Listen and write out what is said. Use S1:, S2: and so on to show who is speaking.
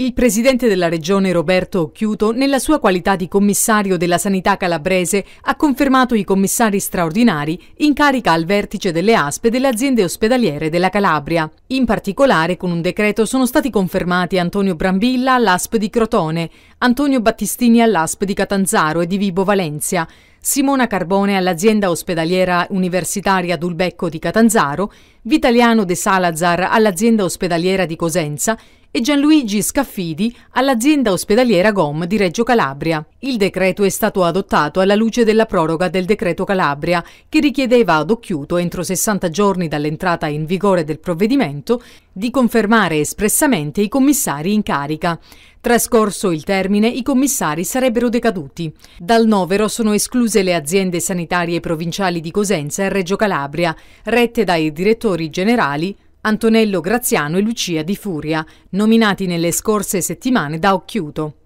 S1: Il presidente della regione Roberto Occhiuto, nella sua qualità di commissario della sanità calabrese, ha confermato i commissari straordinari in carica al vertice delle ASPE delle aziende ospedaliere della Calabria. In particolare, con un decreto sono stati confermati Antonio Brambilla all'ASP di Crotone, Antonio Battistini all'ASP di Catanzaro e di Vibo Valencia, Simona Carbone all'azienda ospedaliera universitaria Dulbecco di Catanzaro, Vitaliano De Salazar all'azienda ospedaliera di Cosenza e Gianluigi Scaffidi all'azienda ospedaliera GOM di Reggio Calabria. Il decreto è stato adottato alla luce della proroga del decreto Calabria, che richiedeva ad occhiuto, entro 60 giorni dall'entrata in vigore del provvedimento, di confermare espressamente i commissari in carica. Trascorso il termine, i commissari sarebbero decaduti. Dal novero sono escluse le aziende sanitarie provinciali di Cosenza e Reggio Calabria, rette dai direttori generali Antonello Graziano e Lucia Di Furia, nominati nelle scorse settimane da Occhiuto.